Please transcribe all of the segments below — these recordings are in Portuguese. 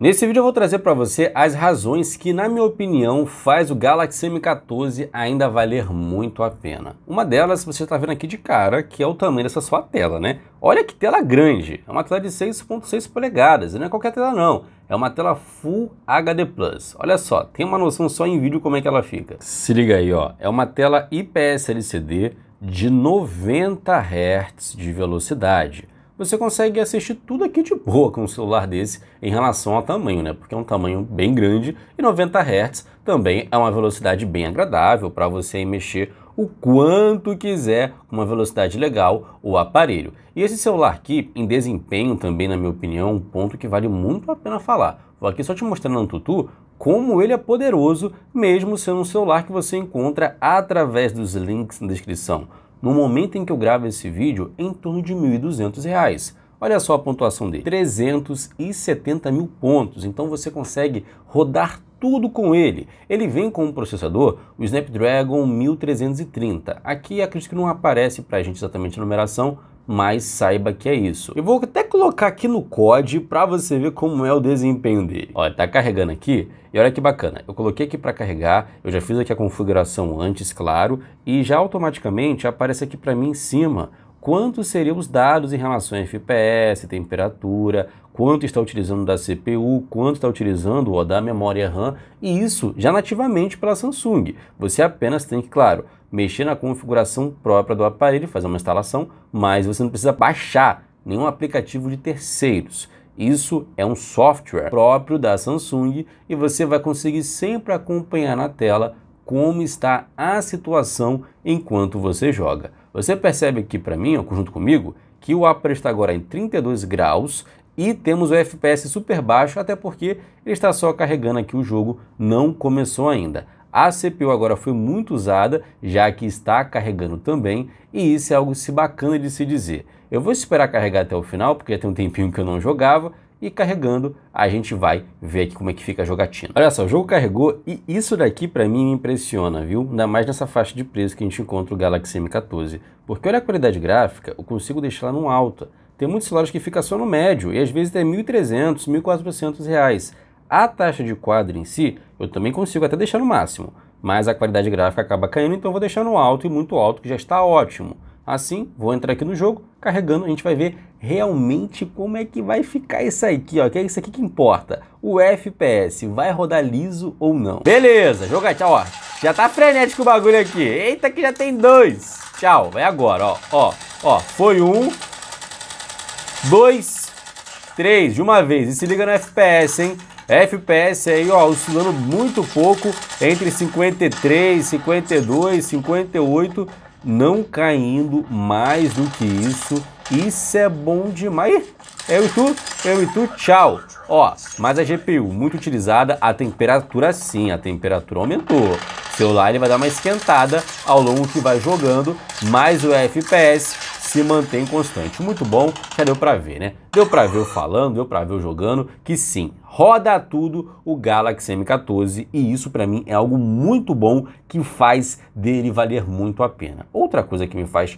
Nesse vídeo eu vou trazer para você as razões que, na minha opinião, faz o Galaxy M14 ainda valer muito a pena. Uma delas você está vendo aqui de cara, que é o tamanho dessa sua tela, né? Olha que tela grande, é uma tela de 6.6 polegadas, não é qualquer tela não, é uma tela Full HD+. Olha só, tem uma noção só em vídeo como é que ela fica. Se liga aí, ó, é uma tela IPS LCD de 90 Hz de velocidade você consegue assistir tudo aqui de boa com um celular desse em relação ao tamanho, né? Porque é um tamanho bem grande e 90 Hz também é uma velocidade bem agradável para você mexer o quanto quiser, com uma velocidade legal, o aparelho. E esse celular aqui, em desempenho também, na minha opinião, um ponto que vale muito a pena falar. Vou aqui só te mostrando no tutu como ele é poderoso, mesmo sendo um celular que você encontra através dos links na descrição no momento em que eu gravo esse vídeo, em torno de R$ 1.200. Olha só a pontuação dele, 370 mil pontos, então você consegue rodar tudo com ele. Ele vem com um processador, o Snapdragon 1330. Aqui acredito que não aparece para a gente exatamente a numeração, mas saiba que é isso. Eu vou até colocar aqui no COD para você ver como é o desempenho dele. Olha, tá carregando aqui e olha que bacana. Eu coloquei aqui para carregar, eu já fiz aqui a configuração antes, claro, e já automaticamente aparece aqui para mim em cima quantos seriam os dados em relação a FPS, temperatura, quanto está utilizando da CPU, quanto está utilizando ou da memória RAM, e isso já nativamente pela Samsung. Você apenas tem que, claro, mexer na configuração própria do aparelho, fazer uma instalação, mas você não precisa baixar nenhum aplicativo de terceiros. Isso é um software próprio da Samsung e você vai conseguir sempre acompanhar na tela como está a situação enquanto você joga. Você percebe aqui para mim, junto comigo, que o aparelho está agora em 32 graus e temos o FPS super baixo, até porque ele está só carregando aqui o jogo, não começou ainda. A CPU agora foi muito usada, já que está carregando também, e isso é algo se bacana de se dizer. Eu vou esperar carregar até o final, porque já tem um tempinho que eu não jogava, e carregando a gente vai ver aqui como é que fica a jogatina. Olha só, o jogo carregou e isso daqui para mim me impressiona, viu? Ainda mais nessa faixa de preço que a gente encontra o Galaxy M14, porque olha a qualidade gráfica, eu consigo deixar ela no alta. Tem muitos celulares que fica só no médio e às vezes até 1.300, 1.400 reais. A taxa de quadro em si, eu também consigo até deixar no máximo, mas a qualidade gráfica acaba caindo, então vou deixar no alto e muito alto, que já está ótimo. Assim, vou entrar aqui no jogo, carregando, a gente vai ver realmente como é que vai ficar isso aqui, ó, que é isso aqui que importa. O FPS vai rodar liso ou não. Beleza, jogar, tchau, ó. Já tá frenético o bagulho aqui. Eita que já tem dois. Tchau, vai é agora, ó, ó, ó. Foi um, dois, três, de uma vez. E se liga no FPS, hein. FPS aí, ó, oscilando muito pouco entre 53, 52, 58, não caindo mais do que isso. Isso é bom demais. Eu e tu, eu e tu, tchau. Ó, mas a GPU muito utilizada, a temperatura sim, a temperatura aumentou. Seu ele vai dar uma esquentada ao longo que vai jogando, mas o FPS se mantém constante. Muito bom, já deu para ver, né? Deu para ver eu falando, deu para ver eu jogando, que sim, roda tudo o Galaxy M14 e isso para mim é algo muito bom que faz dele valer muito a pena. Outra coisa que me faz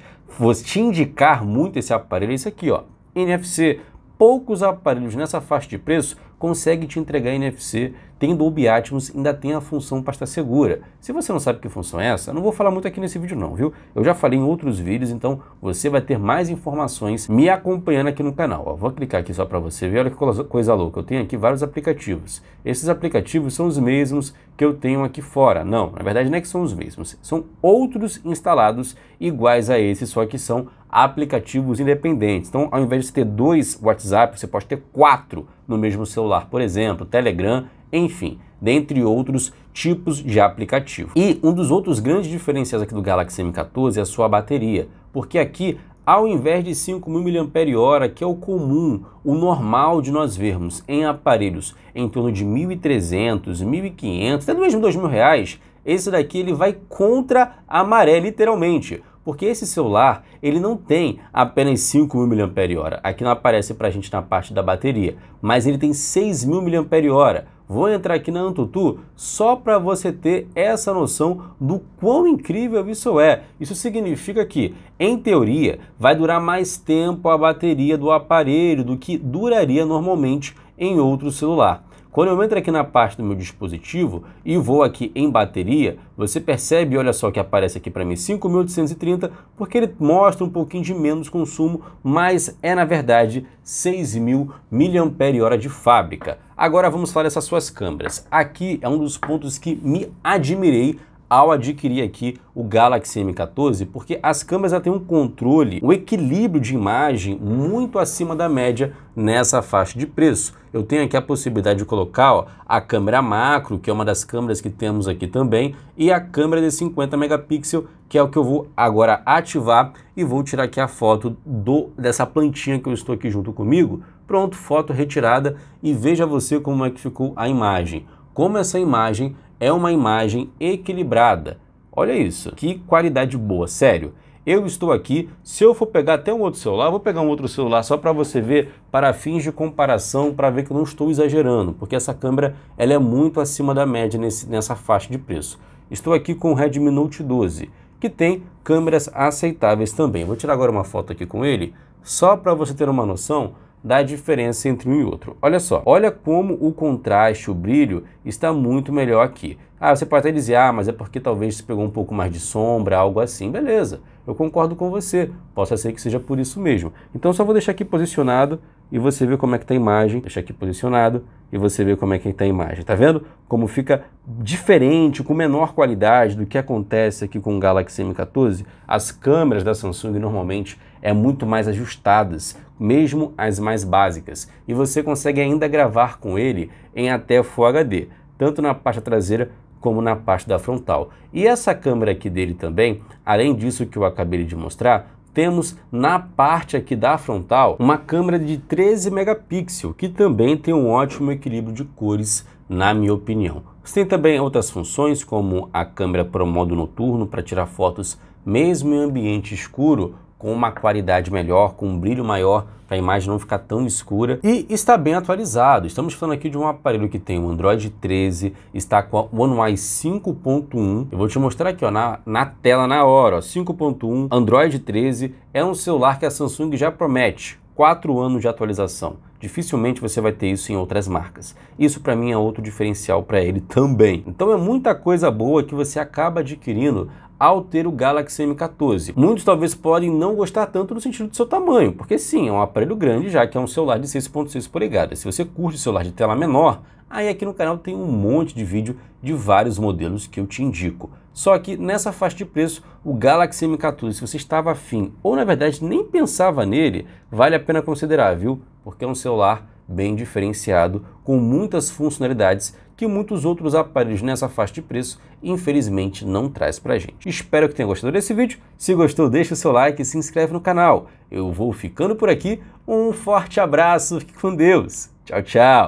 te indicar muito esse aparelho é isso aqui, ó. NFC, poucos aparelhos nessa faixa de preço conseguem te entregar NFC, tendo o Biatmos ainda tem a função pasta segura. Se você não sabe que função é essa, não vou falar muito aqui nesse vídeo não, viu? Eu já falei em outros vídeos, então você vai ter mais informações me acompanhando aqui no canal. Ó, vou clicar aqui só para você ver, olha que coisa louca, eu tenho aqui vários aplicativos. Esses aplicativos são os mesmos que eu tenho aqui fora. Não, na verdade não é que são os mesmos, são outros instalados iguais a esse, só que são aplicativos independentes. Então, ao invés de ter dois WhatsApp, você pode ter quatro no mesmo celular, por exemplo, Telegram, enfim, dentre outros tipos de aplicativo. E um dos outros grandes diferenciais aqui do Galaxy M14 é a sua bateria, porque aqui ao invés de 5.000 mAh, que é o comum, o normal de nós vermos em aparelhos em torno de 1.300, 1.500, até mesmo 2.000 reais, esse daqui ele vai contra a maré, literalmente porque esse celular, ele não tem apenas 5.000 mAh. Aqui não aparece para a gente na parte da bateria, mas ele tem 6.000 mAh. Vou entrar aqui na Antutu só para você ter essa noção do quão incrível isso é. Isso significa que, em teoria, vai durar mais tempo a bateria do aparelho do que duraria normalmente em outro celular. Quando eu entro aqui na parte do meu dispositivo e vou aqui em bateria, você percebe, olha só que aparece aqui para mim 5.830, porque ele mostra um pouquinho de menos consumo, mas é na verdade 6.000 mAh de fábrica. Agora vamos falar dessas suas câmeras. Aqui é um dos pontos que me admirei ao adquirir aqui o Galaxy M14, porque as câmeras têm um controle, um equilíbrio de imagem muito acima da média nessa faixa de preço. Eu tenho aqui a possibilidade de colocar ó, a câmera macro, que é uma das câmeras que temos aqui também, e a câmera de 50 megapixels, que é o que eu vou agora ativar e vou tirar aqui a foto do, dessa plantinha que eu estou aqui junto comigo. Pronto, foto retirada e veja você como é que ficou a imagem como essa imagem é uma imagem equilibrada. Olha isso, que qualidade boa, sério. Eu estou aqui, se eu for pegar até um outro celular, vou pegar um outro celular só para você ver, para fins de comparação, para ver que eu não estou exagerando, porque essa câmera ela é muito acima da média nesse, nessa faixa de preço. Estou aqui com o Redmi Note 12, que tem câmeras aceitáveis também. Vou tirar agora uma foto aqui com ele, só para você ter uma noção da diferença entre um e outro. Olha só, olha como o contraste, o brilho, está muito melhor aqui. Ah, você pode até dizer, ah, mas é porque talvez se pegou um pouco mais de sombra, algo assim. Beleza, eu concordo com você, possa ser que seja por isso mesmo. Então só vou deixar aqui posicionado e você vê como é que está a imagem. Deixar aqui posicionado e você vê como é que está a imagem. Está vendo? Como fica diferente, com menor qualidade do que acontece aqui com o Galaxy M14. As câmeras da Samsung normalmente é muito mais ajustadas, mesmo as mais básicas, e você consegue ainda gravar com ele em até Full HD, tanto na pasta traseira como na parte da frontal. E essa câmera aqui dele também, além disso que eu acabei de mostrar, temos na parte aqui da frontal uma câmera de 13 megapixels, que também tem um ótimo equilíbrio de cores, na minha opinião. Você tem também outras funções, como a câmera para o modo noturno, para tirar fotos mesmo em ambiente escuro, com uma qualidade melhor, com um brilho maior, para a imagem não ficar tão escura e está bem atualizado. Estamos falando aqui de um aparelho que tem o Android 13, está com o One UI 5.1. Eu vou te mostrar aqui ó, na, na tela na hora, 5.1, Android 13, é um celular que a Samsung já promete, 4 anos de atualização. Dificilmente você vai ter isso em outras marcas. Isso para mim é outro diferencial para ele também. Então é muita coisa boa que você acaba adquirindo ao ter o Galaxy M14. Muitos talvez podem não gostar tanto no sentido do seu tamanho, porque sim, é um aparelho grande, já que é um celular de 6.6 polegadas. Se você curte celular de tela menor, aí aqui no canal tem um monte de vídeo de vários modelos que eu te indico. Só que nessa faixa de preço, o Galaxy M14, se você estava afim ou na verdade nem pensava nele, vale a pena considerar, viu? Porque é um celular bem diferenciado, com muitas funcionalidades que muitos outros aparelhos nessa faixa de preço, infelizmente, não traz a gente. Espero que tenha gostado desse vídeo. Se gostou, deixa o seu like e se inscreve no canal. Eu vou ficando por aqui. Um forte abraço, fique com Deus. Tchau, tchau.